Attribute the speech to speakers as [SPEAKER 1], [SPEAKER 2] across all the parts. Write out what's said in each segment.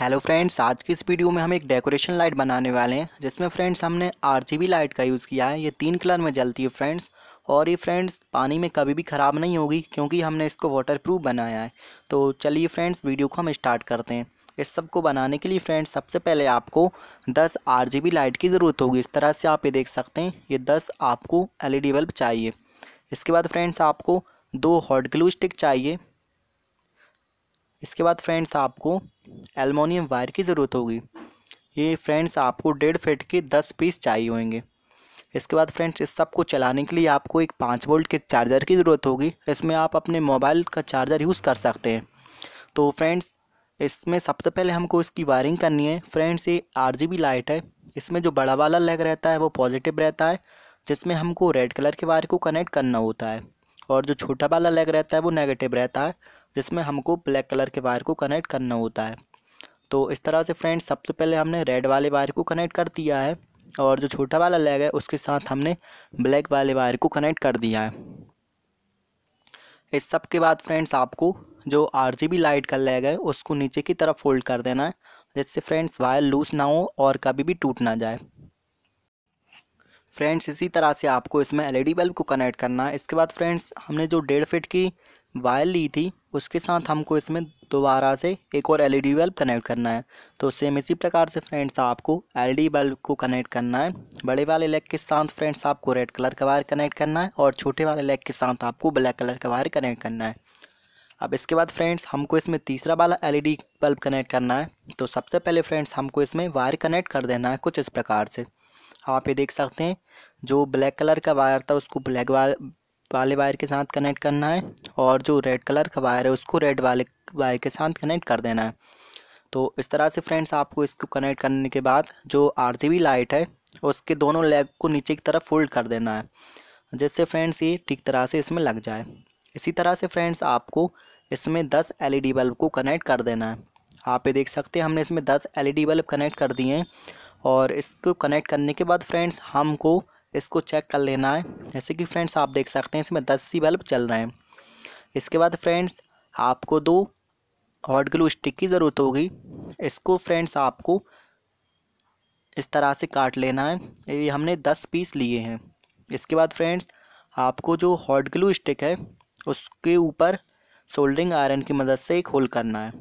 [SPEAKER 1] hello friends आज की इस वीडियो में हम एक डेकोरेशन लाइट बनाने वाले हैं जिसमें फ्रेंड्स हमने आरजीबी लाइट का यूज़ किया है ये तीन कलर में जलती है फ्रेंड्स और ये फ्रेंड्स पानी में कभी भी ख़राब नहीं होगी क्योंकि हमने इसको वाटर प्रूफ बनाया है तो चलिए फ्रेंड्स वीडियो को हम स्टार्ट करते हैं इस सब को बनाने के लिए फ्रेंड्स सबसे पहले आपको दस आर लाइट की ज़रूरत होगी इस तरह से आप ये देख सकते हैं ये दस आपको एल बल्ब चाहिए इसके बाद फ्रेंड्स आपको दो हॉट ग्लू स्टिक चाहिए इसके बाद फ्रेंड्स आपको एलमोनियम वायर की ज़रूरत होगी ये फ्रेंड्स आपको डेढ़ फिट के दस पीस चाहिए होंगे इसके बाद फ्रेंड्स इस सब को चलाने के लिए आपको एक पाँच वोल्ट के चार्जर की ज़रूरत होगी इसमें आप अपने मोबाइल का चार्जर यूज़ कर सकते हैं तो फ्रेंड्स इसमें सबसे पहले हमको इसकी वायरिंग करनी है फ्रेंड्स ये आर लाइट है इसमें जो बड़ा वाला लेग रहता है वो पॉजिटिव रहता है जिसमें हमको रेड कलर के वायर को कनेक्ट करना होता है और जो छोटा वाला लेग रहता है वो नेगेटिव रहता है जिसमें हमको ब्लैक कलर के वायर को कनेक्ट करना होता है तो इस तरह से फ्रेंड्स सबसे पहले हमने रेड वाले वायर को कनेक्ट कर दिया है और जो छोटा वाला लेग है उसके साथ हमने ब्लैक वाले वायर को कनेक्ट कर दिया है इस सब के बाद फ्रेंड्स आपको जो आर लाइट का लेग है उसको नीचे की तरफ फोल्ड कर देना है जिससे फ्रेंड्स वायर लूज ना हो और कभी भी टूट ना जाए फ्रेंड्स इसी तरह से आपको इसमें एलईडी बल्ब को कनेक्ट करना है इसके बाद फ्रेंड्स हमने जो डेढ़ फिट की वायर ली थी उसके साथ हमको इसमें दोबारा से एक और एलईडी बल्ब कनेक्ट करना है तो सेम इसी प्रकार से फ्रेंड्स आपको एलईडी बल्ब को कनेक्ट करना है बड़े वाले लेग के साथ फ्रेंड्स आपको रेड कलर का वायर कनेक्ट करना है और छोटे वाले लेग के साथ आपको ब्लैक कलर का वायर कनेक्ट करना है अब इसके बाद फ्रेंड्स हमको इसमें तीसरा वाला एलईडी बल्ब कनेक्ट करना है तो सबसे पहले फ्रेंड्स हमको इसमें वायर कनेक्ट कर देना है कुछ इस प्रकार से आप ये देख सकते हैं जो ब्लैक कलर का वायर था उसको ब्लैक वाले वायर के साथ कनेक्ट करना है और जो रेड कलर का वायर है उसको रेड वाले वायर के साथ कनेक्ट कर देना है तो इस तरह से फ्रेंड्स आपको इसको कनेक्ट करने के बाद जो आर लाइट है उसके दोनों लेग को नीचे की तरफ फोल्ड कर देना है जिससे फ्रेंड्स ये ठीक तरह से इसमें लग जाए इसी तरह से फ्रेंड्स आपको इसमें 10 एलईडी बल्ब को कनेक्ट कर देना है आप ये देख सकते हैं हमने इसमें 10 एलईडी बल्ब कनेक्ट कर दिए हैं और इसको कनेक्ट करने के बाद फ्रेंड्स हमको इसको चेक कर लेना है जैसे कि फ्रेंड्स आप देख सकते हैं इसमें दस सी बल्ब चल रहे हैं इसके बाद फ्रेंड्स आपको दो हॉट ग्लू स्टिक की ज़रूरत होगी इसको फ्रेंड्स आपको इस तरह से काट लेना है ये हमने दस पीस लिए हैं इसके बाद फ्रेंड्स आपको जो हॉट ग्लू स्टिक है उसके ऊपर सोल्डिंग आयरन की मदद से एक होल करना है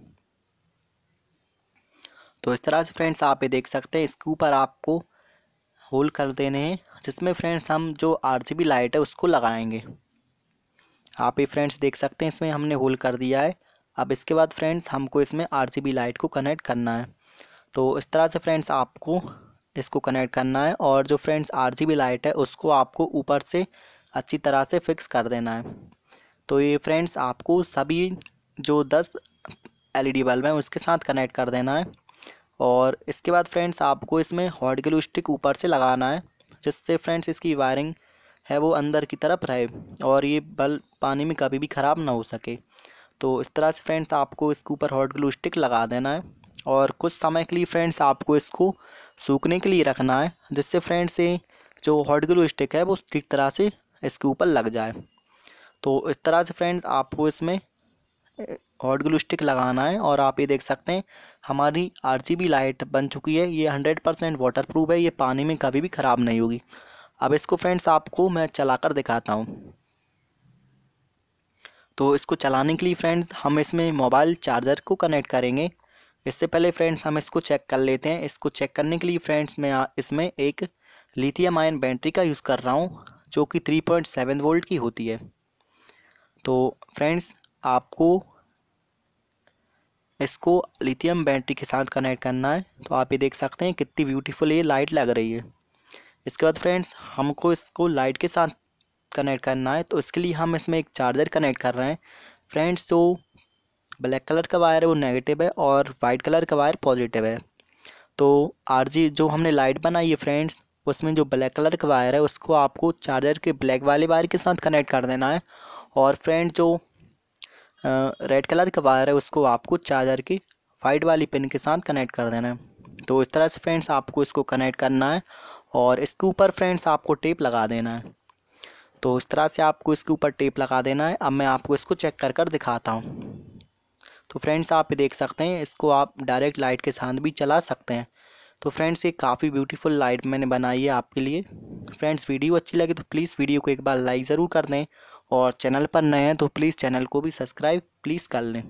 [SPEAKER 1] तो इस तरह से फ्रेंड्स आप ये देख सकते हैं इसके ऊपर आपको होल कर देने हैं जिसमें फ्रेंड्स हम जो आरजीबी लाइट है उसको लगाएंगे आप ये फ्रेंड्स देख सकते हैं इसमें हमने होल कर दिया है अब इसके बाद फ्रेंड्स हमको इसमें आरजीबी लाइट को कनेक्ट करना है तो इस तरह से फ्रेंड्स आपको इसको कनेक्ट करना है और जो फ्रेंड्स बी लाइट है उसको आपको ऊपर से अच्छी तरह से फिक्स कर देना है तो ये फ्रेंड्स आपको सभी जो दस डी बल्ब हैं उसके साथ कनेक्ट कर देना है और इसके बाद फ्रेंड्स आपको इसमें हॉट ग्लू स्टिक ऊपर से लगाना है जिससे फ्रेंड्स इसकी वायरिंग है वो अंदर की तरफ रहे और ये बल्ब पानी में कभी भी ख़राब ना हो सके तो इस तरह से फ्रेंड्स आपको इसके ऊपर हॉट ग्लू स्टिक लगा देना है और कुछ समय के लिए फ्रेंड्स आपको इसको सूखने के लिए रखना है जिससे फ्रेंड्स ये जो हॉट ग्लू स्टिक है वो ठीक तरह से इसके ऊपर लग जाए तो इस तरह से फ्रेंड्स आपको इसमें हॉट ग्लू स्टिक लगाना है और आप ये देख सकते हैं हमारी आरजीबी लाइट बन चुकी है ये हंड्रेड परसेंट वाटर प्रूफ है ये पानी में कभी भी ख़राब नहीं होगी अब इसको फ्रेंड्स आपको मैं चलाकर दिखाता हूँ तो इसको चलाने के लिए फ्रेंड्स हम इसमें मोबाइल चार्जर को कनेक्ट करेंगे इससे पहले फ्रेंड्स हम इसको चेक कर लेते हैं इसको चेक करने के लिए फ्रेंड्स मैं इसमें एक लिथियम आयन बैटरी का यूज़ कर रहा हूँ जो कि सेवन वोल्ट की होती है तो फ्रेंड्स आपको इसको लिथियम बैटरी के साथ कनेक्ट करना है तो आप ये देख सकते हैं कितनी ब्यूटीफुल ये लाइट लग रही है इसके बाद फ्रेंड्स हमको इसको लाइट के साथ कनेक्ट करना है तो इसके लिए हम इसमें एक चार्जर कनेक्ट कर रहे हैं फ्रेंड्स जो ब्लैक कलर का वायर है वो नेगेटिव है और वाइट कलर का वायर पॉजिटिव है तो आर जो हमने लाइट बनाई है फ्रेंड्स उसमें जो ब्लैक कलर का वायर है उसको आपको चार्जर के ब्लैक वाले वायर के साथ कनेक्ट कर देना है और फ्रेंड जो रेड कलर का वायर है उसको आपको चार्जर की वाइट वाली पिन के साथ कनेक्ट कर देना है तो इस तरह से फ्रेंड्स आपको इसको कनेक्ट करना है और इसके ऊपर फ्रेंड्स आपको टेप लगा देना है तो इस तरह से आपको इसके ऊपर टेप लगा देना है अब मैं आपको इसको चेक कर कर दिखाता हूँ तो फ्रेंड्स आप ये देख सकते हैं इसको आप डायरेक्ट लाइट के साथ भी चला सकते हैं तो फ्रेंड्स ये काफ़ी ब्यूटीफुल लाइट मैंने बनाई है आपके लिए फ्रेंड्स वीडियो अच्छी लगे तो प्लीज़ वीडियो को एक बार लाइक ज़रूर कर दें और चैनल पर नए हैं तो प्लीज़ चैनल को भी सब्सक्राइब प्लीज़ कर लें